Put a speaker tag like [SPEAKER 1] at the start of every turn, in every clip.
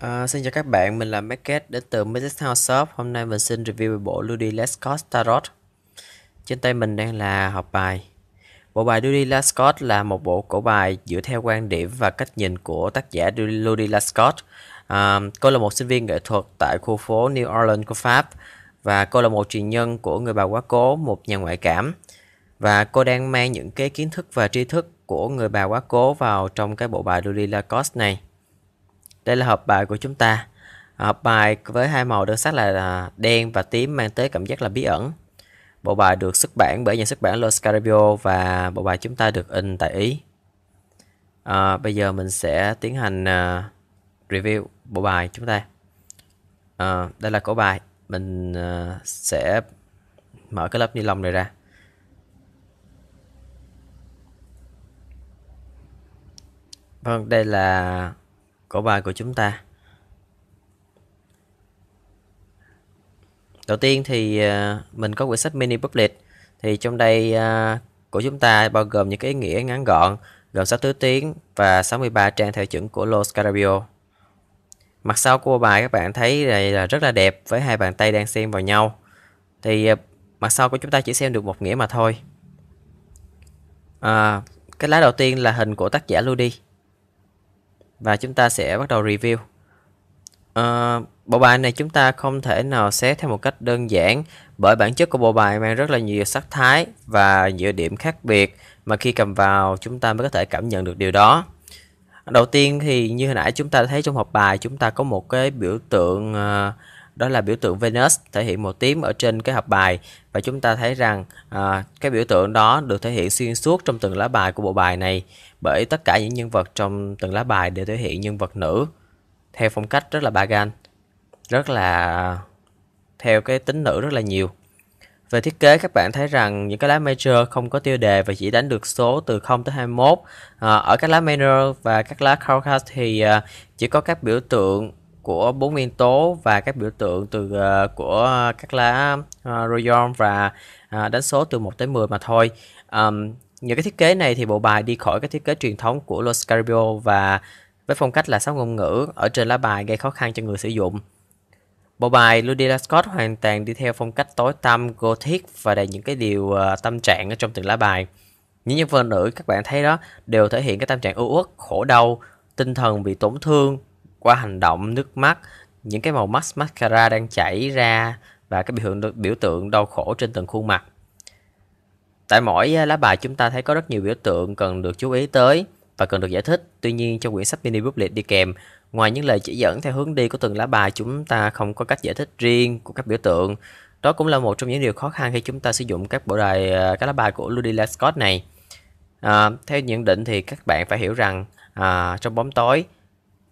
[SPEAKER 1] À, xin chào các bạn, mình là Market đến từ Mrs. House Shop. Hôm nay mình xin review về bộ Ludi Lescott Tarot. Trên tay mình đang là học bài. Bộ bài Ludi Lescott là một bộ cổ bài dựa theo quan điểm và cách nhìn của tác giả Ludi Lescott. À, ờ, cô là một sinh viên nghệ thuật tại khu phố New Orleans của Pháp và cô là một truyền nhân của người bà quá cố, một nhà ngoại cảm. Và cô đang mang những cái kiến thức và tri thức của người bà quá cố vào trong cái bộ bài Ludi Lescott này đây là hộp bài của chúng ta. Hộp bài với hai màu đơn sắc là à, đen và tím mang tới cảm giác là bí ẩn. Bộ bài được xuất bản bởi nhà xuất bản Los Caribio và bộ bài chúng ta được in tại Ý. À, bây giờ mình sẽ tiến hành à, review bộ bài chúng ta. À, đây là cổ bài. Mình à, sẽ mở cái lớp ni lông này ra. Vâng, đây là của bài của chúng ta đầu tiên thì à, mình có quyển sách mini public thì trong đây à, của chúng ta bao gồm những cái ý nghĩa ngắn gọn gồm 6 tứ tiếng và 63 trang theo chuẩn của Los Carabio. Mặt sau của bài các bạn thấy này là rất là đẹp với hai bàn tay đang xem vào nhau. Thì à, mặt sau của chúng ta chỉ xem được một nghĩa mà thôi. À, cái lá đầu tiên là hình của tác giả Ludi và chúng ta sẽ bắt đầu review. À, bộ bài này chúng ta không thể nào xé theo một cách đơn giản bởi bản chất của bộ bài mang rất là nhiều sắc thái và nhiều điểm khác biệt mà khi cầm vào chúng ta mới có thể cảm nhận được điều đó. Đầu tiên thì như hồi nãy chúng ta thấy trong hộp bài chúng ta có một cái biểu tượng uh, đó là biểu tượng Venus thể hiện màu tím ở trên cái hộp bài và chúng ta thấy rằng à, cái biểu tượng đó được thể hiện xuyên suốt trong từng lá bài của bộ bài này bởi tất cả những nhân vật trong từng lá bài đều thể hiện nhân vật nữ theo phong cách rất là bagan rất là theo cái tính nữ rất là nhiều về thiết kế các bạn thấy rằng những cái lá major không có tiêu đề và chỉ đánh được số từ 0 tới 21. À, ở các lá minor và các lá crowcast thì à, chỉ có các biểu tượng của bốn nguyên tố và các biểu tượng từ uh, của các lá uh, ờ, royon và uh, đánh số từ 1 tới 10 mà thôi. Um, nhờ cái thiết kế này thì bộ bài đi khỏi cái thiết kế truyền thống của Los Caribio và với phong cách là sáu ngôn ngữ ở trên lá bài gây khó khăn cho người sử dụng. Bộ bài Ludilla Scott hoàn toàn đi theo phong cách tối tăm, gothic và đầy những cái điều uh, tâm trạng ở trong từng lá bài. Những nhân vật nữ các bạn thấy đó đều thể hiện cái tâm trạng ưu uất, khổ đau, tinh thần bị tổn thương, qua hành động nước mắt những cái màu mắt mascara đang chảy ra và cái biểu tượng biểu tượng đau khổ trên từng khuôn mặt tại mỗi à, lá bài chúng ta thấy có rất nhiều biểu tượng cần được chú ý tới và cần được giải thích tuy nhiên trong quyển sách mini booklet đi kèm ngoài những lời chỉ dẫn theo hướng đi của từng lá bài chúng ta không có cách giải thích riêng của các biểu tượng đó cũng là một trong những điều khó khăn khi chúng ta sử dụng các bộ đài à, các lá bài của ludi Scott này à, theo nhận định thì các bạn phải hiểu rằng à, trong bóng tối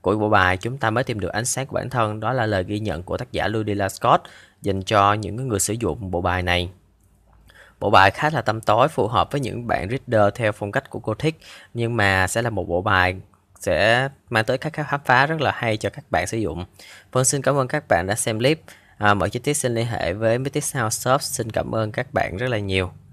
[SPEAKER 1] Cuối bộ bài chúng ta mới tìm được ánh sáng của bản thân đó là lời ghi nhận của tác giả Ludilla Scott dành cho những người sử dụng bộ bài này. Bộ bài khá là tâm tối, phù hợp với những bạn reader theo phong cách của cô thích nhưng mà sẽ là một bộ bài sẽ mang tới các khám phá rất là hay cho các bạn sử dụng. Vâng, xin cảm ơn các bạn đã xem clip. À, mọi chi tiết xin liên hệ với Mythic House Shop. Xin cảm ơn các bạn rất là nhiều.